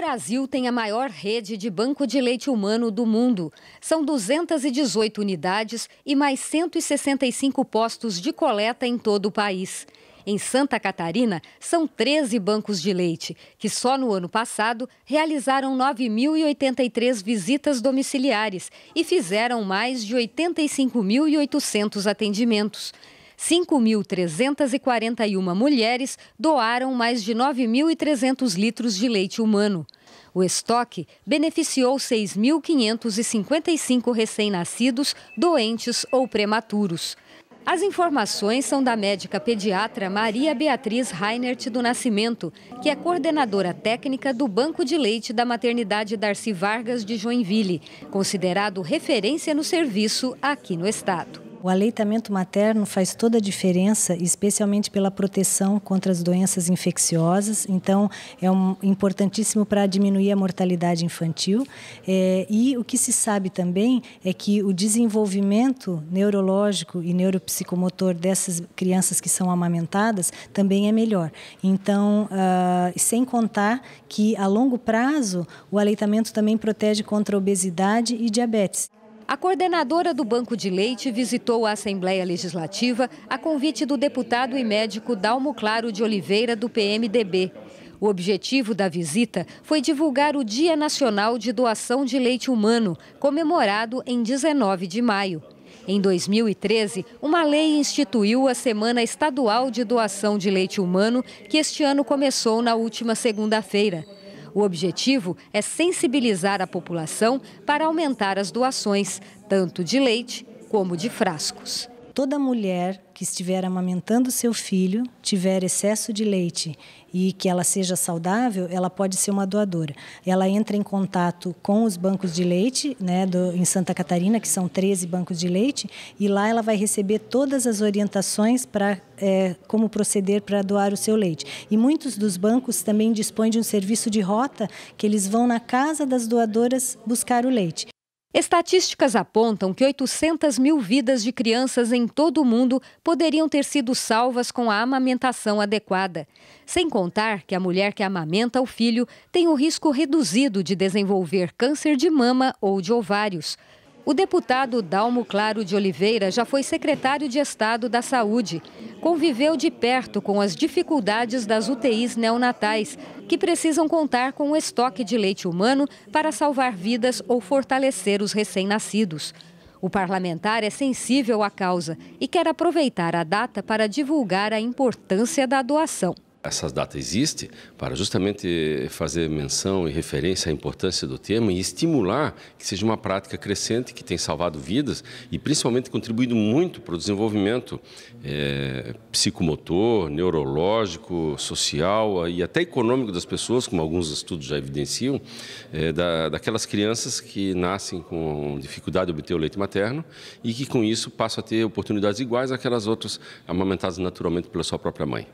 Brasil tem a maior rede de banco de leite humano do mundo. São 218 unidades e mais 165 postos de coleta em todo o país. Em Santa Catarina, são 13 bancos de leite, que só no ano passado realizaram 9.083 visitas domiciliares e fizeram mais de 85.800 atendimentos. 5.341 mulheres doaram mais de 9.300 litros de leite humano. O estoque beneficiou 6.555 recém-nascidos, doentes ou prematuros. As informações são da médica pediatra Maria Beatriz Reinert do Nascimento, que é coordenadora técnica do Banco de Leite da Maternidade Darcy Vargas de Joinville, considerado referência no serviço aqui no estado. O aleitamento materno faz toda a diferença, especialmente pela proteção contra as doenças infecciosas. Então, é um, importantíssimo para diminuir a mortalidade infantil. É, e o que se sabe também é que o desenvolvimento neurológico e neuropsicomotor dessas crianças que são amamentadas também é melhor. Então, uh, sem contar que a longo prazo o aleitamento também protege contra obesidade e diabetes. A coordenadora do Banco de Leite visitou a Assembleia Legislativa a convite do deputado e médico Dalmo Claro de Oliveira, do PMDB. O objetivo da visita foi divulgar o Dia Nacional de Doação de Leite Humano, comemorado em 19 de maio. Em 2013, uma lei instituiu a Semana Estadual de Doação de Leite Humano, que este ano começou na última segunda-feira. O objetivo é sensibilizar a população para aumentar as doações, tanto de leite como de frascos. Toda mulher que estiver amamentando seu filho tiver excesso de leite e que ela seja saudável, ela pode ser uma doadora. Ela entra em contato com os bancos de leite, né, do, em Santa Catarina, que são 13 bancos de leite, e lá ela vai receber todas as orientações para é, como proceder para doar o seu leite. E muitos dos bancos também dispõem de um serviço de rota que eles vão na casa das doadoras buscar o leite. Estatísticas apontam que 800 mil vidas de crianças em todo o mundo poderiam ter sido salvas com a amamentação adequada. Sem contar que a mulher que amamenta o filho tem o risco reduzido de desenvolver câncer de mama ou de ovários. O deputado Dalmo Claro de Oliveira já foi secretário de Estado da Saúde. Conviveu de perto com as dificuldades das UTIs neonatais, que precisam contar com o estoque de leite humano para salvar vidas ou fortalecer os recém-nascidos. O parlamentar é sensível à causa e quer aproveitar a data para divulgar a importância da doação. Essas datas existem para justamente fazer menção e referência à importância do tema e estimular que seja uma prática crescente que tem salvado vidas e principalmente contribuído muito para o desenvolvimento é, psicomotor, neurológico, social eh, e até econômico das pessoas, como alguns estudos já evidenciam, é, da, daquelas crianças que nascem com dificuldade de obter o leite materno e que com isso passam a ter oportunidades iguais àquelas outras amamentadas naturalmente pela sua própria mãe.